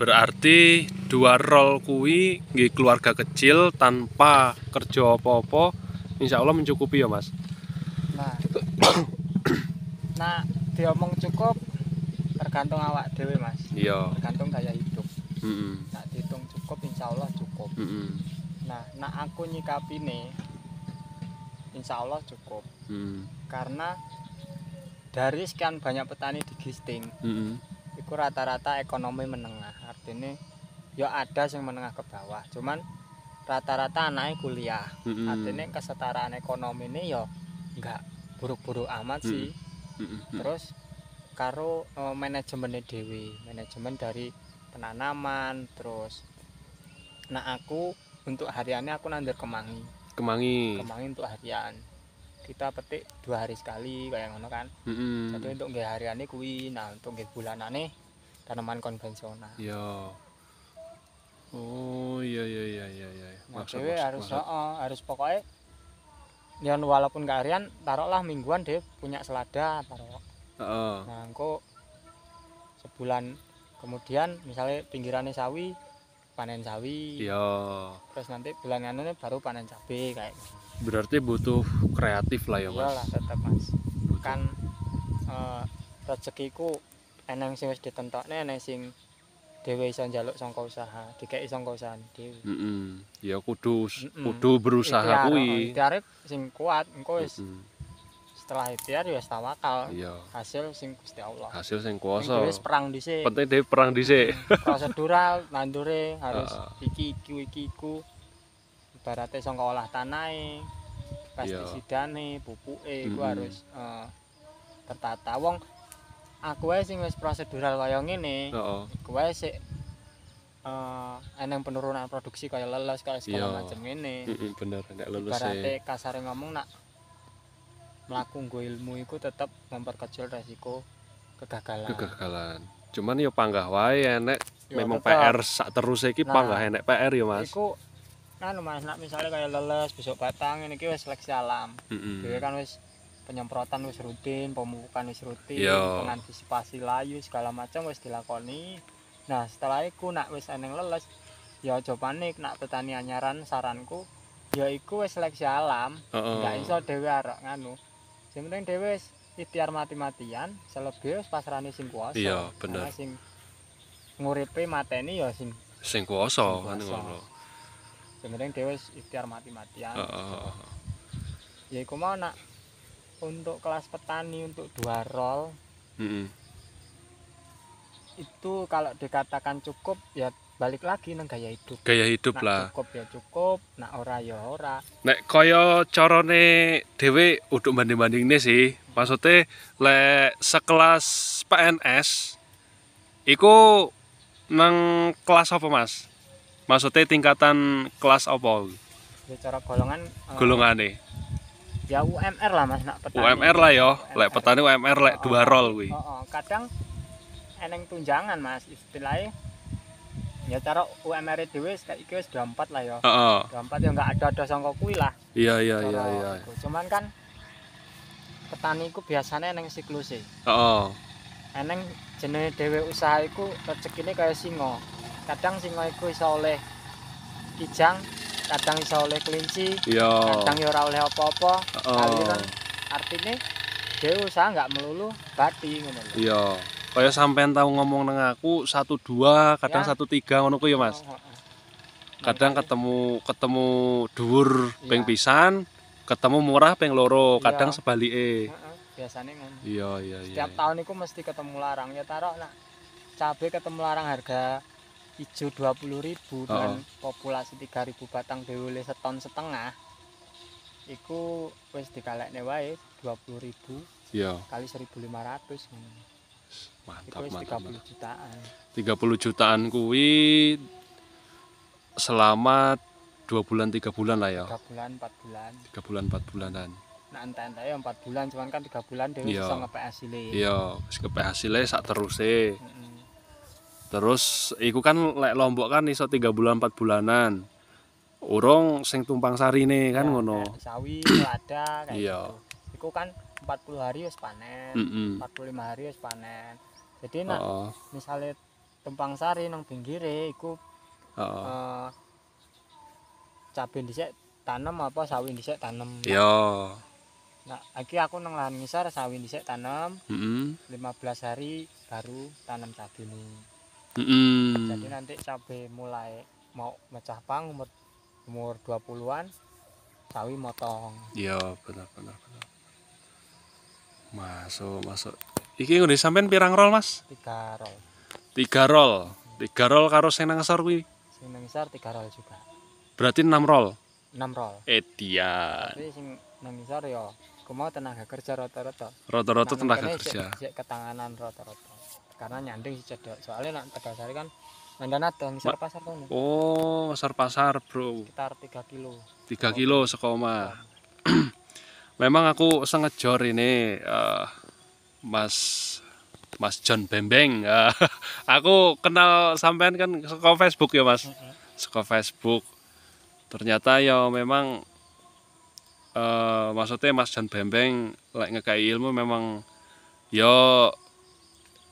berarti dua roll kui di keluarga kecil tanpa kerja apa-apa insya Allah mencukupi ya mas nah nah diomong cukup tergantung awak dewe mas iya tergantung gaya hidup mm -hmm. nah dihitung cukup insya Allah nah, cukup mm -hmm. nah nah aku nyikapi nih insya Allah cukup mm -hmm. karena dari sekian banyak petani di Gisting mm -hmm. itu rata-rata ekonomi menengah ini ya ada yang menengah ke bawah cuman rata-rata anaknya kuliah mm -hmm. artinya kesetaraan ekonomi ini ya nggak buruk-buruk amat sih mm -hmm. terus karo uh, manajemennya dewi manajemen dari penanaman terus nah aku untuk hariannya aku nandur kemangi kemangi kemangi untuk harian kita petik dua hari sekali kayak ngono kan mm -hmm. jadi untuk nggak hariannya kui nah untuk nggak bulanannya tanaman konvensional iya oh iya iya iya iya iya nah, harus maksud. Oh, harus pokoknya ya walaupun gak harian taruhlah mingguan deh punya selada taruh uh. nah engko sebulan kemudian misalnya pinggirannya sawi panen sawi iya terus nanti bulan ini baru panen cabe kayak gitu. berarti butuh kreatif lah ya mas lah tetap mas butuh. kan uh, eh, rezekiku eneng sing wis ditentokne eneng sing dhewe iso njaluk saka usaha dikeki saka usaha dhewe mm ya kudu kudu berusaha kuwi diarep oh, sing kuat engko wis mm setelah ikhtiar ya tawakal hasil sing Gusti Allah hasil sing kuasa wis perang dhisik penting dhewe perang dhisik dural, nandure harus ah. iki iki iki iku ibarate saka olah tanah pestisidane pupuke mm ku harus uh, tertata wong aku ae sing wis prosedural kaya ngene. Heeh. Iku ae sik eh, eneng penurunan produksi kaya leles kaya segala iya. macam ngene. Heeh, bener nek lulus e. kasar ngomong nak mlaku nggo ilmu iku tetep memperkecil resiko kegagalan. Kegagalan. Cuman yo ya panggah wae enek ya, memang PR sak terus iki nah, panggah enek PR yo ya, Mas. Iku kan Mas nak misalnya kaya leles besok batang ini iki wis seleksi alam. Heeh. kan wis penyemprotan wis rutin, pemupukan wis rutin, Yo. pengantisipasi layu segala macam wis dilakoni. Nah, setelah iku nak wis eneng leles, ya aja panik nak petani anyaran saranku ya iku wis seleksi alam, enggak iso dhewe arek nganu. Sing penting dhewe wis ikhtiar mati-matian, selebih wis pasrane sing kuasa. Iya, bener. Nah, sing nguripe mateni ya sing sing ngono. Sing dhewe wis ikhtiar mati-matian. Heeh. Ya iku mau nak untuk kelas petani untuk dua rol, mm itu kalau dikatakan cukup ya balik lagi neng gaya hidup gaya hidup lah cukup ya cukup nah ora ya ora nek koyo corone dewe untuk banding banding ini sih maksudnya le sekelas PNS iku neng kelas apa mas maksudnya tingkatan kelas apa ya, cara golongan eh, golongan nih ya UMR lah mas nak petani UMR lah yo lek petani UMR lek oh, dua roll wi kadang eneng tunjangan mas istilahnya ya cara UMR itu wis kayak itu wis dua lah yo oh, oh. dua empat ada ada songkok lah iya iya iya iya cuman kan petani ku biasanya eneng siklus sih oh, oh. eneng jenis dewe usaha iku rezekine kaya singo kadang singo iku iso oleh kijang kadang iso oleh kelinci kadang ya ora oleh apa-apa uh. kan dhewe usaha enggak melulu bati ngono lho iya kaya sampean tau ngomong nang aku 1 2 kadang 1 3 ngono ku ya mas kadang ketemu ketemu dhuwur ping pisan ketemu murah ping loro kadang sebalike biasanya ngono iya iya iya setiap tahun iku mesti ketemu larang ya tarok nak cabe ketemu larang harga ijo 20 ribu oh. dengan populasi ribu batang dhewe seton setengah iku wis dikalekne wae 20 ribu iya kali 1500 ngono mantap iku mantap 30 mantap. jutaan 30 jutaan kuwi selama 2 bulan 3 bulan lah ya 3 bulan 4 bulan 3 bulan 4 bulanan nah entah-entah ya 4 bulan cuman kan 3 bulan dia bisa ngepek hasilnya iya bisa ngepek hasilnya sak terus heeh mm terus iku kan lek lombok kan iso tiga bulan empat bulanan urung sing tumpang sari nih kan ya, ngono sawi lada kayak iya. Gitu. iku kan 40 hari wis panen mm puluh 45 hari wis panen jadi nak oh. misalnya tumpang sari nang pinggire iku oh. uh, cabe dhisik tanam apa sawi dhisik tanam iya nah iki aku nang lahan ngisor sawi dhisik tanam mm -hmm. 15 hari baru tanam cabe nih Mm. Jadi nanti cabai mulai mau mecah pang umur umur 20-an sawi motong. Iya, benar benar Masuk, masuk. Iki ngene sampean pirang roll, Mas? 3 roll. 3 roll. 3 roll karo sing nang kuwi. Sing nang 3 roll juga. Berarti 6 roll. 6 roll. Eh, dia. Tapi sing nang ya kuwi mau tenaga kerja rata-rata. Rata-rata tenaga kerja. ketanganan rata-rata. karena nyanding sih cedok soalnya nak tegal sari kan Mandana dong, sar pasar tuh. Oh, sar pasar bro. Sekitar 3 kilo. 3 kilo sekoma. Memang aku sangat jor ini uh, Mas Mas John Bembeng. Uh, aku kenal sampean kan sekolah Facebook ya Mas. sekolah Facebook. Ternyata ya memang uh, maksudnya Mas John Bembeng like ngekai ilmu memang yo ya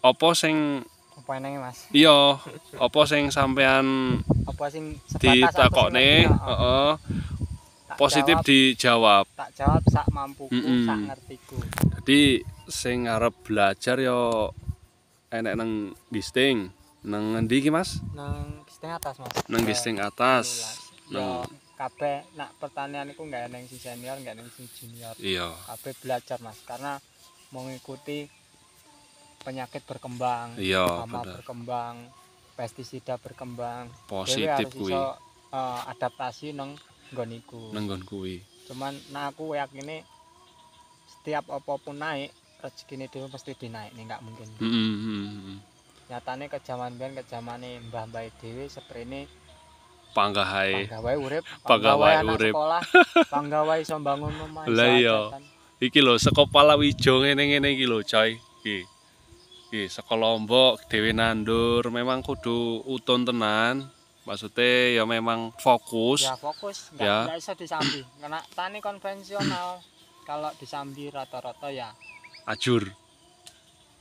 opo sing opo enenge Mas? Iya, apa sing sampean apa sing ditakokne, heeh. Uh Positif dijawab. Tak jawab sak mampuku, mm -mm. sak ngertiku. Jadi sing arep belajar yo enek nang gisting, nang endi iki Mas? Nang gisting atas Mas. Nang gisting atas. Nang kabeh nak pertanian iku enggak ada yang si senior, enggak ada si junior. Iya. Kabeh belajar Mas karena mengikuti penyakit berkembang, iya, berkembang, pestisida berkembang. Positif kuwi. Uh, adaptasi nang nggoniku. Nang kuwi. Cuman nah aku yakin setiap apapun naik rezekine dhewe mesti dinaik nih enggak mungkin. Heeh heeh Nyatane ke zaman ben ke zamane mbah-mbah dhewe seprene panggahae. Panggahae urip, panggahae urip. Panggahae iso mbangun omah. Lah iya. Iki lho sekopala wijong ngene-ngene iki lho coy. Iki. Iya, sekelompok Dewi Nandur memang kudu utun tenan. Maksudnya ya memang fokus. Ya fokus, nggak ya. bisa disambi. Karena tani konvensional kalau disambi rata-rata ya. Ajur.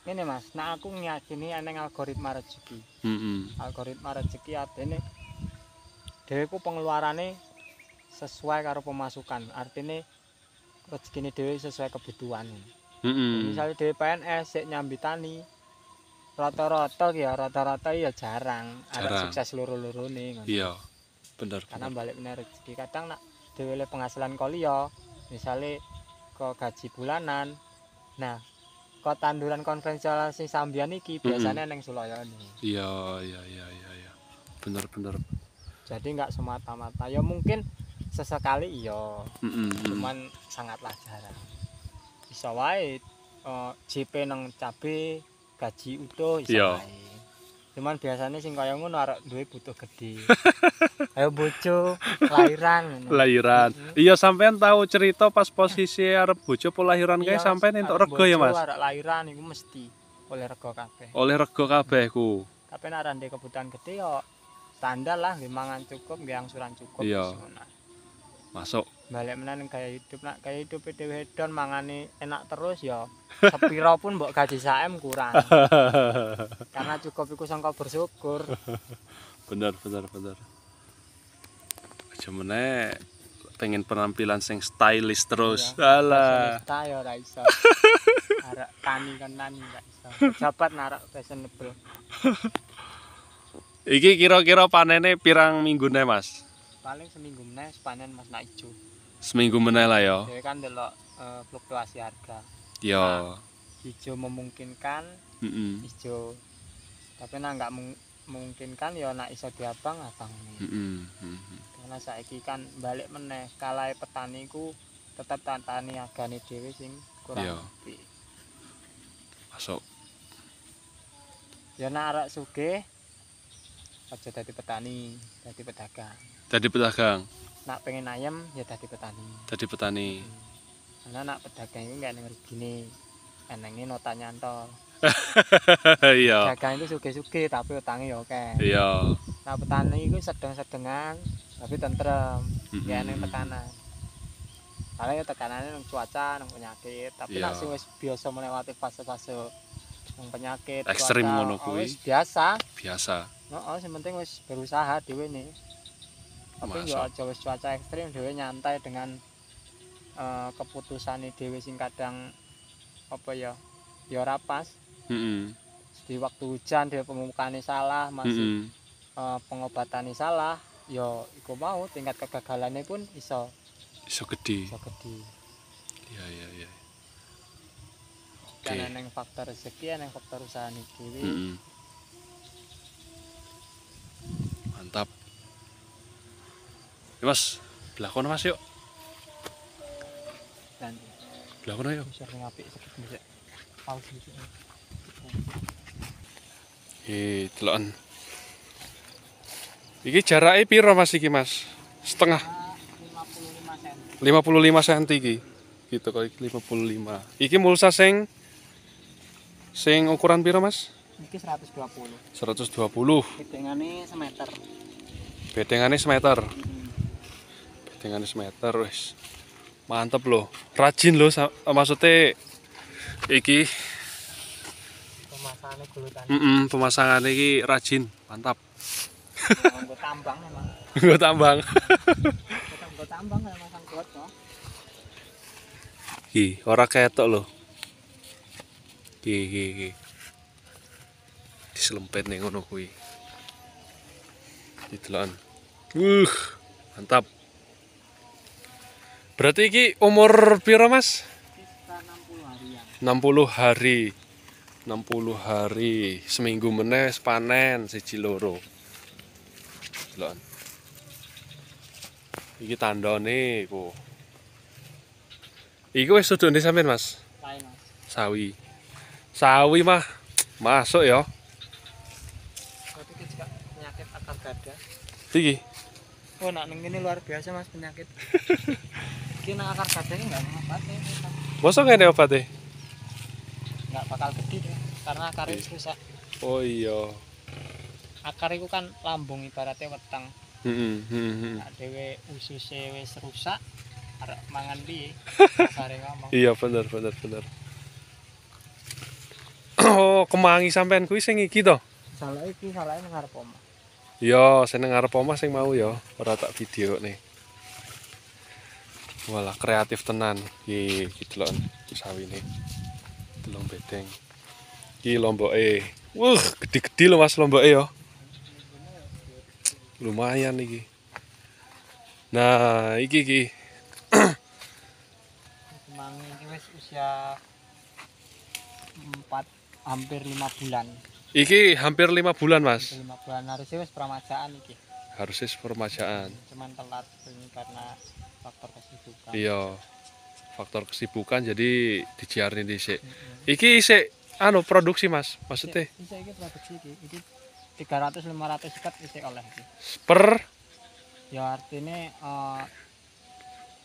Ini mas, nah aku ngiyakini eneng algoritma rezeki. Mm Algoritma rezeki artinya Dewi ku pengeluarannya sesuai karo pemasukan. Artinya rezeki ini Dewi sesuai kebutuhan. Mm -hmm. Misalnya Dewi PNS, nyambi tani, rata-rata ya rata-rata ya jarang, Ada sukses luruh luru nih iya bener karena balik bener rezeki kadang nak dewele penghasilan kolio misalnya kok gaji bulanan nah kok tanduran konvensional si sambian iki biasanya mm -hmm. suloyo nih iya iya iya iya iya bener bener jadi enggak semata-mata ya mungkin sesekali iya cuman sangatlah jarang bisa wae uh, eh, JP neng cabai gaji utuh iso Cuman biasanya sing kaya ngono arek duwe butuh gede. Ayo bojo lahiran. Lahiran. Iya sampean tau cerita pas posisi arep bojo po lahiran kae sampean entuk rego ya Mas. Arek lahiran iku mesti oleh rego kabeh. Oleh rego kabeh ku. Tapi nek arek kebutuhan gede yo standar lah nggih mangan cukup nggih angsuran cukup Masuk. Balik menan gaya hidup nak kaya hidup e dhewe hedon mangane enak terus yo. Ya. sepiro pun mbok gaji saem kurang karena cukup iku sangka bersyukur bener bener bener aja pengen penampilan sing stylish terus iya. alah style ora iso arek tani kenan gak iso jabat narak fashionable iki kira-kira panene pirang minggu mas paling seminggu meneh panen mas nak ijo seminggu meneh lah ya kan delok uh, fluktuasi harga Ya. Nah, memungkinkan. Mm -hmm. Tapi nak nggak memungkinkan, ya nak iso diapang abang nih. Mm Karena saiki kan balik meneh kalai petaniku tetap tan-tani agane dewi sing kurang. Ya. Masuk. Ya narak suge aja dadi petani, dadi pedagang. Dadi pedagang. Nak pengen ayem, ya dadi petani. Dadi petani. karena anak pedagang ini nggak denger gini Enaknya nota nyantol iya pedagang itu suge-suge tapi utangnya ya oke iya nah petani itu sedang-sedengan tapi tentrem mm -hmm. yang tekanan karena ya tekanannya cuaca nang penyakit tapi yeah. wis biasa melewati fase-fase penyakit ekstrim ngono oh, kuwi oh, biasa biasa no, oh, yang penting wis berusaha dhewe nih tapi yo ya aja cuaca ekstrim dhewe nyantai dengan uh, keputusan dhewe sing kadang apa ya ya ora pas. Mm Di waktu hujan dia pemukane salah, masih mm -hmm. Eh, pengobatane salah, ya iku mau tingkat kegagalane pun iso iso gedhe. Iso gedhe. Iya iya iya. Okay. Karena neng faktor rezeki, neng faktor usaha niki. Mm Mantap. Ya, mas, belakon mas yuk. Lah ngono ya. Wis sing apik sik iki. Eh, telon. Iki jarake piro Mas iki, Mas? Setengah. 55 cm. 55 cm iki. Gitu kok 55. Iki mulsa sing sing ukuran piro, Mas? Iki 120. 120. Bedengane semeter. Bedengane semeter. Bedengane semeter wis. mantep loh rajin loh eh, maksudnya iki pemasangan ini mm -mm, pemasangannya iki rajin mantap gue tambang emang gue tambang gue tambang emang sang got orang ketok loh. Ki ki ki. Diselempet nih ngono kuwi. Ditelokan. Wuh, mantap. Berarti iki umur piro, Mas? 60 hari. 60 hari. Seminggu meneh panen siji loro. Delokan. Iki tandone iku. Iku wis sudune sampean, Mas? Sawi. Sawi mah masuk ya. penyakit akar gada. Iki. Oh, nak luar biasa, Mas, penyakit. gede nang akar gading enggak obatnya. enggak ada obatnya? Enggak bakal gede deh, karena akar itu iya. rusak. Oh iya. Akar itu kan lambung ibaratnya weteng. Heeh, heeh, heeh. Nah, wis rusak, arek mangan piye? Akare ngomong. Iya, bener bener bener. oh, kemangi sampean kuwi sing iki to? Salah iki, salah nang ngarep omah. Iya, seneng ngarep omah sing mau ya, ora tak video nih. Walah kreatif tenan. iki gitu loh sawi ini. Telung iki lombok e, Wuh, gede-gede loh Mas e yo. Ya. Lumayan iki. Nah, iki iki. Mang ini wis usia 4 hampir 5 bulan. Iki hampir 5 bulan, Mas. Hampir 5 bulan harusnya wis permajaan iki. Harusnya permajaan. Cuman telat ini karena faktor kesibukan iya faktor kesibukan jadi dijarni dhisik mm iki isik anu produksi Mas maksudnya isik iki produksi iki iki 300 500 ikat isik oleh iki per ya artinya uh, eh,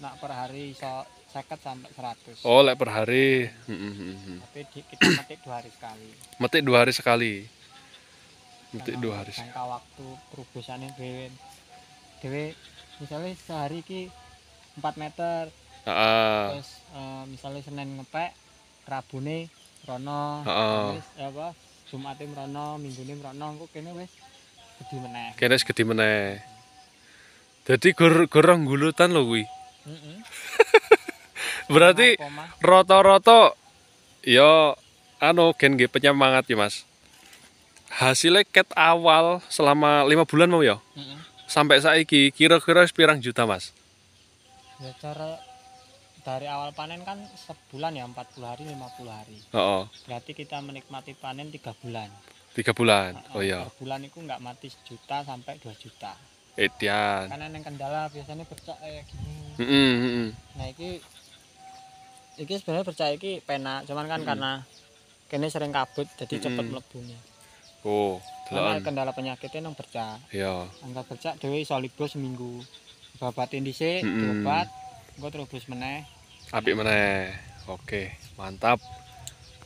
nak per hari iso 50 sampai 100. Oh, lek per hari. Tapi di, kita metik dua hari sekali. Metik dua hari sekali. Metik dua hari. Jangka waktu perubusannya Dewi, Dewi misalnya sehari ki 4 meter uh. terus uh, misalnya Senin ngepek Rabu nih Rono uh. Terus, eh, apa Jumat Rono Minggu ini Rono kok kene wes gede meneh kayaknya segede meneh jadi gur gorong gulutan loh wi berarti roto-roto yo ya, anu gen ge penyemangat ya mas hasilnya ket awal selama lima bulan mau ya mm -hmm. sampai saiki kira-kira sepirang juta mas ya dari awal panen kan sebulan ya 40 hari 50 hari oh, berarti kita menikmati panen 3 bulan 3 bulan oh, iya bulan itu nggak mati sejuta sampai 2 juta Edian. Eh, karena yang kendala biasanya pecah kayak gini mm -hmm. nah ini ini sebenarnya bercak ini pena cuman kan karena kini sering kabut jadi mm -hmm. cepet melebunya oh karena kendala penyakitnya yang bercak iya yeah. anggap percaya dewi solibus seminggu Bapak dhisik, mm -hmm. diobat, gue terus meneh. Apik meneh. Oke, mantap.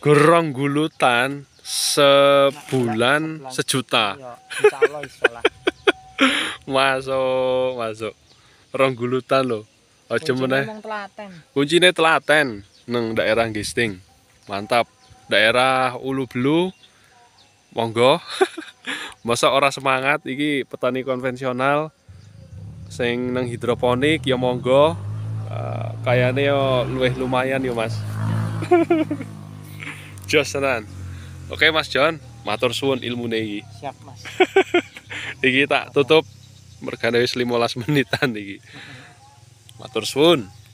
Gerong gulutan sebulan nah, sejuta. Iya, masuk, masuk. Rong gulutan loh. Aja meneh. telaten neng daerah Gisting. Mantap. Daerah Ulu Belu monggo. Masa orang semangat iki petani konvensional sing nang hidroponik ya monggo uh, eh, kayaknya yo luwih lumayan yo mas jos tenan oke mas John matur suwun ilmu iki siap mas iki tak tutup mergane wis 15 menitan iki matur suwun